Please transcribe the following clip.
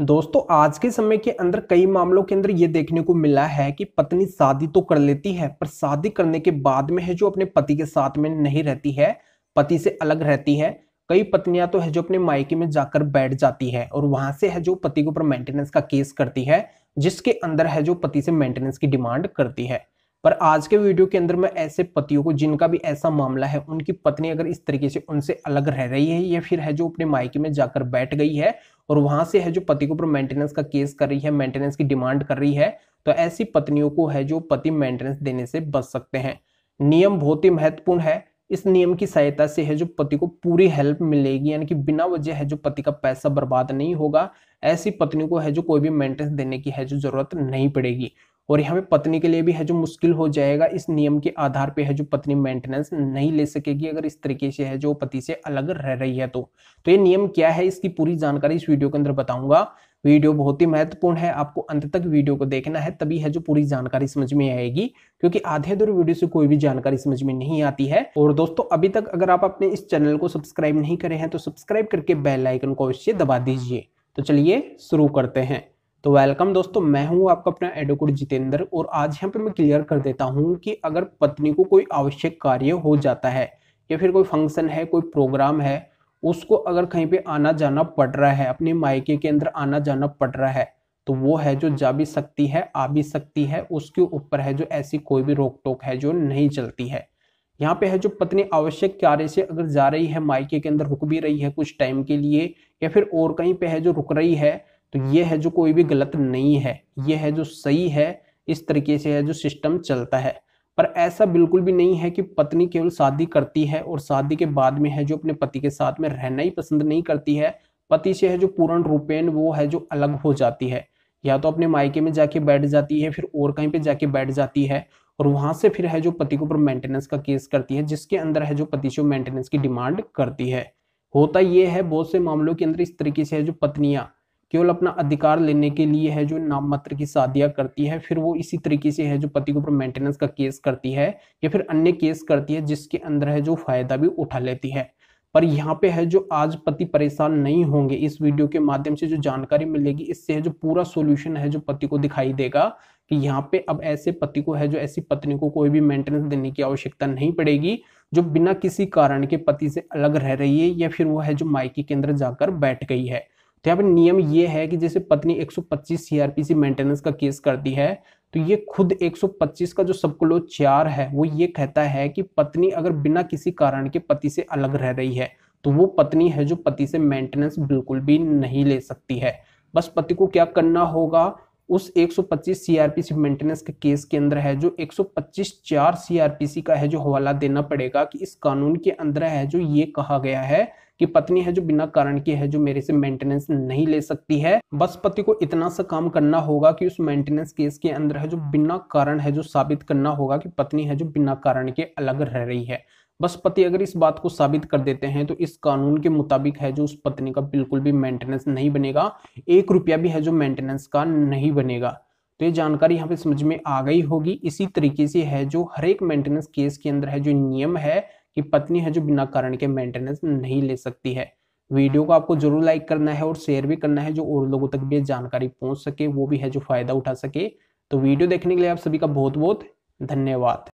दोस्तों आज के समय के अंदर कई मामलों के अंदर ये देखने को मिला है कि पत्नी शादी तो कर लेती है पर शादी करने के बाद में है जो अपने पति के साथ में नहीं रहती है पति से अलग रहती है कई पत्नियां तो है जो अपने मायके में जाकर बैठ जाती है और वहां से है जो पति के ऊपर मेंटेनेंस का केस करती है जिसके अंदर है जो पति से मेंटेनेंस की डिमांड करती है पर आज के वीडियो के अंदर मैं ऐसे पतियों को जिनका भी ऐसा मामला है उनकी पत्नी अगर इस तरीके से उनसे अलग रह रही है या फिर है जो अपने मायके में जाकर बैठ गई है और वहां से है जो पति के ऊपर मेंटेनेंस का केस कर रही है मेंटेनेंस की डिमांड कर रही है तो ऐसी पत्नियों को है जो पति मेंटेनेंस देने से बच सकते हैं नियम बहुत ही महत्वपूर्ण है इस नियम की सहायता से है जो पति को पूरी हेल्प मिलेगी यानी कि बिना वजह है जो पति का पैसा बर्बाद नहीं होगा ऐसी पत्नी को है जो कोई भी मेंटेनेंस देने की है जो जरूरत नहीं पड़ेगी और यहाँ पे पत्नी के लिए भी है जो मुश्किल हो जाएगा इस नियम के आधार पे है जो पत्नी मेंटेनेंस नहीं ले सकेगी अगर इस तरीके से है जो पति से अलग रह रही है तो तो ये नियम क्या है इसकी पूरी जानकारी इस वीडियो के अंदर बताऊंगा वीडियो बहुत ही महत्वपूर्ण है आपको अंत तक वीडियो को देखना है तभी है जो पूरी जानकारी समझ में आएगी क्योंकि आधे दूर वीडियो से कोई भी जानकारी समझ में नहीं आती है और दोस्तों अभी तक अगर आप अपने इस चैनल को सब्सक्राइब नहीं करे हैं तो सब्सक्राइब करके बेल आइकन को अवश्य दबा दीजिए तो चलिए शुरू करते हैं तो वेलकम दोस्तों मैं हूं आपका अपना एडवोकेट जितेंद्र और आज यहाँ पर मैं क्लियर कर देता हूं कि अगर पत्नी को कोई आवश्यक कार्य हो जाता है या फिर कोई फंक्शन है कोई प्रोग्राम है उसको अगर कहीं पे आना जाना पड़ रहा है अपने मायके के अंदर आना जाना पड़ रहा है तो वो है जो जा भी सकती है आ भी सकती है उसके ऊपर है जो ऐसी कोई भी रोक टोक है जो नहीं चलती है यहाँ पे है जो पत्नी आवश्यक कार्य से अगर जा रही है मायके के अंदर रुक भी रही है कुछ टाइम के लिए या फिर और कहीं पे है जो रुक रही है तो ये है जो कोई भी गलत नहीं है ये है जो सही है इस तरीके से है जो सिस्टम चलता है पर ऐसा बिल्कुल भी नहीं है कि पत्नी केवल शादी करती है और शादी के बाद में है जो अपने पति के साथ में रहना ही पसंद नहीं करती है पति से है जो पूर्ण रूपेण वो है जो अलग हो जाती है या तो अपने मायके में जाके बैठ जाती है फिर और कहीं पे जाके बैठ जाती है और वहां से फिर है जो पति के ऊपर मेंटेनेंस का केस करती है जिसके अंदर है जो पति से मेंटेनेंस की डिमांड करती है होता यह है बहुत से मामलों के अंदर इस तरीके से है जो पत्नियां केवल अपना अधिकार लेने के लिए है जो नाम मात्र की शादियां करती है फिर वो इसी तरीके से है जो पति के ऊपर मेंटेनेंस का केस करती है या फिर अन्य केस करती है जिसके अंदर है जो फायदा भी उठा लेती है पर यहाँ पे है जो आज पति परेशान नहीं होंगे इस वीडियो के माध्यम से जो जानकारी मिलेगी इससे है जो पूरा सोल्यूशन है जो पति को दिखाई देगा कि यहाँ पे अब ऐसे पति को है जो ऐसी पत्नी को कोई भी मेंटेनेंस देने की आवश्यकता नहीं पड़ेगी जो बिना किसी कारण के पति से अलग रह रही है या फिर वो है जो माइकी के अंदर जाकर बैठ गई है तो यहाँ पर नियम ये है कि जैसे पत्नी 125 सीआरपीसी मेंटेनेंस का केस करती है तो ये खुद 125 का जो सबको चार है वो ये कहता है कि पत्नी अगर बिना किसी कारण के पति से अलग रह रही है तो वो पत्नी है जो पति से मेंटेनेंस बिल्कुल भी नहीं ले सकती है बस पति को क्या करना होगा उस 125 सीआरपीसी मेंटेनेंस के केस के अंदर है जो 125 चार सीआरपीसी का है जो हवाला देना पड़ेगा कि इस कानून के अंदर है जो ये कहा गया है कि पत्नी है जो बिना कारण की है जो मेरे से मेंटेनेंस नहीं ले सकती है बस पति को इतना सा काम करना होगा कि उस मेंटेनेंस केस के अंदर है जो बिना कारण है जो साबित करना होगा कि पत्नी है जो बिना कारण के अलग रह रही है बस पति अगर इस बात को साबित कर देते हैं तो इस कानून के मुताबिक है जो उस पत्नी का बिल्कुल भी मेंटेनेंस नहीं बनेगा एक रुपया भी है जो मेंटेनेंस का नहीं बनेगा तो ये जानकारी यहाँ पे समझ में आ गई होगी इसी तरीके से है जो हर एक मेंटेनेंस केस के अंदर है जो नियम है कि पत्नी है जो बिना कारण के मेंटेनेंस नहीं ले सकती है वीडियो को आपको जरूर लाइक करना है और शेयर भी करना है जो और लोगों तक भी जानकारी पहुंच सके वो भी है जो फायदा उठा सके तो वीडियो देखने के लिए आप सभी का बहुत बहुत धन्यवाद